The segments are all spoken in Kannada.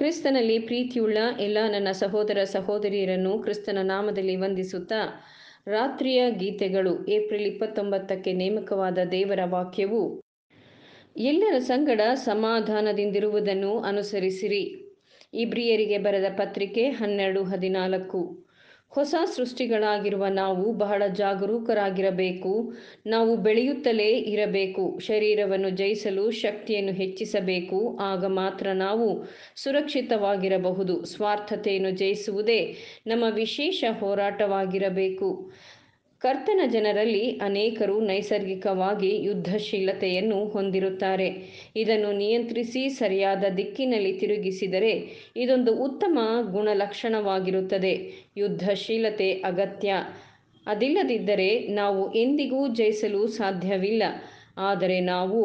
ಕ್ರಿಸ್ತನಲ್ಲಿ ಪ್ರೀತಿಯುಳ್ಳ ಎಲ್ಲ ನನ್ನ ಸಹೋದರ ಸಹೋದರಿಯರನ್ನು ಕ್ರಿಸ್ತನ ನಾಮದಲ್ಲಿ ವಂದಿಸುತ್ತಾ ರಾತ್ರಿಯ ಗೀತೆಗಳು ಏಪ್ರಿಲ್ ಇಪ್ಪತ್ತೊಂಬತ್ತಕ್ಕೆ ನೇಮಕವಾದ ದೇವರ ವಾಕ್ಯವು ಎಲ್ಲರ ಸಂಗಡ ಸಮಾಧಾನದಿಂದಿರುವುದನ್ನು ಅನುಸರಿಸಿರಿ ಇಬ್ರಿಯರಿಗೆ ಬರೆದ ಪತ್ರಿಕೆ ಹನ್ನೆರಡು ಹದಿನಾಲ್ಕು ಹೊಸ ಸೃಷ್ಟಿಗಳಾಗಿರುವ ನಾವು ಬಹಳ ಜಾಗರೂಕರಾಗಿರಬೇಕು ನಾವು ಬೆಳೆಯುತ್ತಲೇ ಇರಬೇಕು ಶರೀರವನ್ನು ಜಯಿಸಲು ಶಕ್ತಿಯನ್ನು ಹೆಚ್ಚಿಸಬೇಕು ಆಗ ಮಾತ್ರ ನಾವು ಸುರಕ್ಷಿತವಾಗಿರಬಹುದು ಸ್ವಾರ್ಥತೆಯನ್ನು ಜಯಿಸುವುದೇ ನಮ್ಮ ವಿಶೇಷ ಹೋರಾಟವಾಗಿರಬೇಕು ಕರ್ತನ ಜನರಲ್ಲಿ ಅನೇಕರು ನೈಸರ್ಗಿಕವಾಗಿ ಯುದ್ಧಶೀಲತೆಯನ್ನು ಹೊಂದಿರುತ್ತಾರೆ ಇದನ್ನು ನಿಯಂತ್ರಿಸಿ ಸರಿಯಾದ ದಿಕ್ಕಿನಲ್ಲಿ ತಿರುಗಿಸಿದರೆ ಇದೊಂದು ಉತ್ತಮ ಗುಣಲಕ್ಷಣವಾಗಿರುತ್ತದೆ ಯುದ್ಧಶೀಲತೆ ಅಗತ್ಯ ಅದಿಲ್ಲದಿದ್ದರೆ ನಾವು ಎಂದಿಗೂ ಜಯಿಸಲು ಸಾಧ್ಯವಿಲ್ಲ ಆದರೆ ನಾವು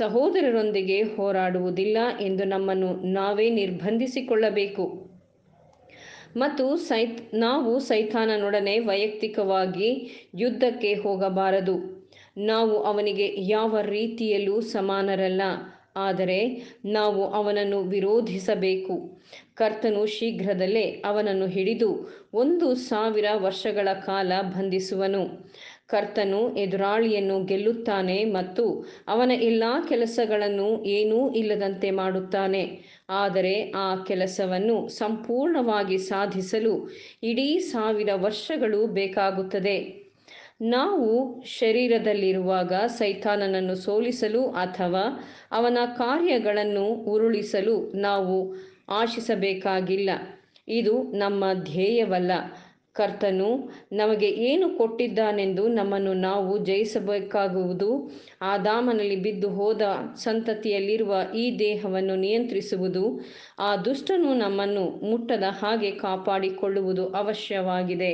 ಸಹೋದರರೊಂದಿಗೆ ಹೋರಾಡುವುದಿಲ್ಲ ಎಂದು ನಮ್ಮನ್ನು ನಾವೇ ನಿರ್ಬಂಧಿಸಿಕೊಳ್ಳಬೇಕು ಮತ್ತು ಸೈತ್ ನಾವು ಸೈತಾನನೊಡನೆ ವೈಯಕ್ತಿಕವಾಗಿ ಯುದ್ಧಕ್ಕೆ ಹೋಗಬಾರದು ನಾವು ಅವನಿಗೆ ಯಾವ ರೀತಿಯಲ್ಲೂ ಸಮಾನರಲ್ಲ ಆದರೆ ನಾವು ಅವನನ್ನು ವಿರೋಧಿಸಬೇಕು ಕರ್ತನು ಶೀಘ್ರದಲ್ಲೇ ಅವನನ್ನು ಹಿಡಿದು ಒಂದು ಸಾವಿರ ವರ್ಷಗಳ ಕಾಲ ಬಂಧಿಸುವನು ಕರ್ತನು ಎದುರಾಳಿಯನ್ನು ಗೆಲ್ಲುತ್ತಾನೆ ಮತ್ತು ಅವನ ಎಲ್ಲ ಕೆಲಸಗಳನ್ನು ಏನೂ ಇಲ್ಲದಂತೆ ಮಾಡುತ್ತಾನೆ ಆದರೆ ಆ ಕೆಲಸವನ್ನು ಸಂಪೂರ್ಣವಾಗಿ ಸಾಧಿಸಲು ಇಡೀ ಸಾವಿರ ವರ್ಷಗಳು ಬೇಕಾಗುತ್ತದೆ ನಾವು ಶರೀರದಲ್ಲಿರುವಾಗ ಸೈತಾನನನ್ನು ಸೋಲಿಸಲು ಅಥವಾ ಅವನ ಕಾರ್ಯಗಳನ್ನು ಉರುಳಿಸಲು ನಾವು ಆಶಿಸಬೇಕಾಗಿಲ್ಲ ಇದು ನಮ್ಮ ಧ್ಯೇಯವಲ್ಲ ಕರ್ತನು ನಮಗೆ ಏನು ಕೊಟ್ಟಿದ್ದಾನೆಂದು ನಮ್ಮನ್ನು ನಾವು ಜಯಿಸಬೇಕಾಗುವುದು ಆ ಧಾಮನಲ್ಲಿ ಬಿದ್ದು ಹೋದ ಸಂತತಿಯಲ್ಲಿರುವ ಈ ದೇಹವನ್ನು ನಿಯಂತ್ರಿಸುವುದು ಆ ದುಷ್ಟನು ನಮ್ಮನ್ನು ಮುಟ್ಟದ ಹಾಗೆ ಕಾಪಾಡಿಕೊಳ್ಳುವುದು ಅವಶ್ಯವಾಗಿದೆ